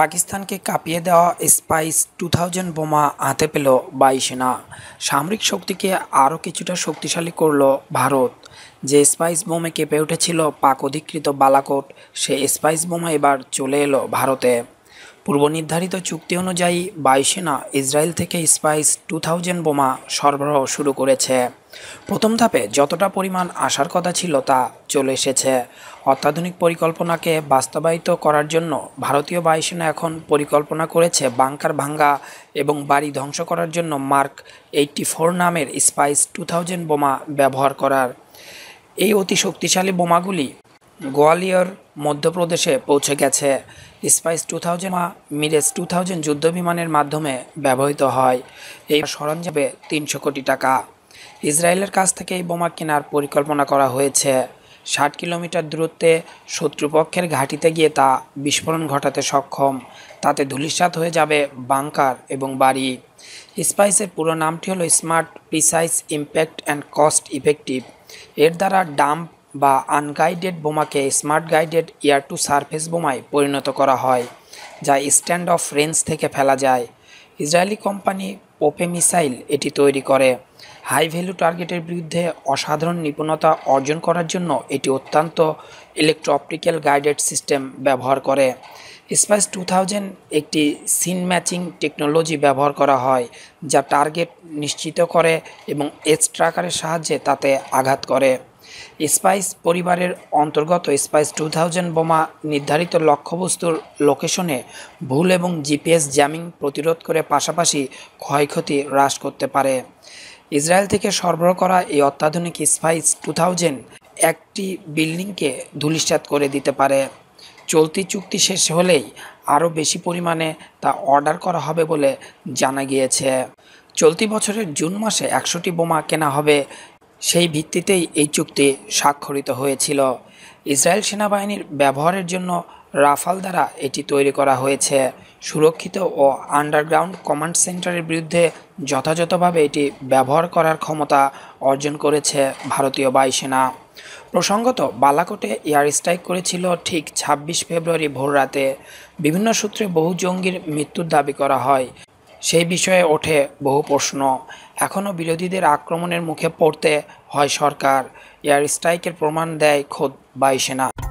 পাকিস্তানকে কাঁপিয়ে দেওয়া স্পাইস টু থাউজেন্ড বোমা হাতে পেল বায়ুসেনা সামরিক শক্তিকে আরও কিছুটা শক্তিশালী করল ভারত যে স্পাইস বোমে কেঁপে উঠেছিল পাক অধিকৃত বালাকোট সে স্পাইস বোমা এবার চলে এলো ভারতে পূর্ব নির্ধারিত চুক্তি অনুযায়ী বায়ুসেনা ইসরায়েল থেকে স্পাইস টু থাউজেন্ড বোমা সরবরাহ শুরু করেছে প্রথম ধাপে যতটা পরিমাণ আসার কথা ছিল তা চলে এসেছে অত্যাধুনিক পরিকল্পনাকে বাস্তবায়িত করার জন্য ভারতীয় বায়ুসেনা এখন পরিকল্পনা করেছে বাংকার ভাঙ্গা এবং বাড়ি ধ্বংস করার জন্য মার্ক এইটটি ফোর নামের স্পাইস টু থাউজেন্ড বোমা ব্যবহার করার এই অতি শক্তিশালী বোমাগুলি গোয়ালিয়র মধ্যপ্রদেশে পৌঁছে গেছে SPICE two thousand Mirage two thousand যুদ্ধবিমানের মাধ্যমে ব্যবহৃত হয় এই সরঞ্জামে তিনশো কোটি টাকা ইসরায়েলের কাছ থেকে এই বোমা কেনার পরিকল্পনা করা হয়েছে ষাট কিলোমিটার দূরত্বে শত্রুপক্ষের ঘাঁটিতে গিয়ে তা বিস্ফোরণ ঘটাতে সক্ষম তাতে ধুলিস্বাদ হয়ে যাবে বাংকার এবং বাড়ি স্পাইসের পুরো নামটি হলো smart precise impact and cost effective এর দ্বারা ডাম্প বা আনগাইডেড বোমাকে smart guided air to surface বোমায় পরিণত করা হয় যা স্ট্যান্ড অফ রেঞ্জ থেকে ফেলা যায় ইসরায়েলি কোম্পানি ওপে মিসাইল এটি তৈরি করে হাই ভ্যালু টার্গেটের বিরুদ্ধে অসাধারণ নিপুণতা অর্জন করার জন্য এটি অত্যন্ত অপটিক্যাল গাইডেড সিস্টেম ব্যবহার করে স্পাইস টু থাউজেন্ড একটি সিন ম্যাচিং টেকনোলজি ব্যবহার করা হয় যা টার্গেট নিশ্চিত করে এবং এক্সট্রাকারের সাহায্যে তাতে আঘাত করে স্পাইস পরিবারের অন্তর্গত স্পাইস টু থাউজেন্ড বোমা নির্ধারিত লক্ষ্যবস্তুর লোকেশনে ভুল এবং জিপিএস জ্যামিং প্রতিরোধ করে পাশাপাশি ক্ষয়ক্ষতি হ্রাস করতে পারে ইসরায়েল থেকে সরবরাহ করা এই অত্যাধুনিক স্পাইস টু থাউজেন্ড একটি বিল্ডিংকে ধূলিসাত করে দিতে পারে চলতি চুক্তি শেষ হলেই আরও বেশি পরিমাণে তা অর্ডার করা হবে বলে জানা গিয়েছে চলতি বছরের জুন মাসে একশোটি বোমা কেনা হবে সেই ভিত্তিতেই এই চুক্তি স্বাক্ষরিত হয়েছিল ইসরায়েল সেনাবাহিনীর ব্যবহারের জন্য রাফাল দ্বারা এটি তৈরি করা হয়েছে সুরক্ষিত ও আন্ডারগ্রাউন্ড কমান্ড সেন্টারের বিরুদ্ধে যথাযথভাবে এটি ব্যবহার করার ক্ষমতা অর্জন করেছে ভারতীয় বায়ুসেনা প্রসঙ্গত বালাকোটে এয়ার স্ট্রাইক করেছিল ঠিক ছাব্বিশ ফেব্রুয়ারি ভোররাতে বিভিন্ন সূত্রে বহু জঙ্গির মৃত্যুর দাবি করা হয় সেই বিষয়ে ওঠে বহু প্রশ্ন এখনও বিরোধীদের আক্রমণের মুখে পড়তে হয় সরকার এয়ার স্ট্রাইকের প্রমাণ দেয় খোদ বায়ুসেনা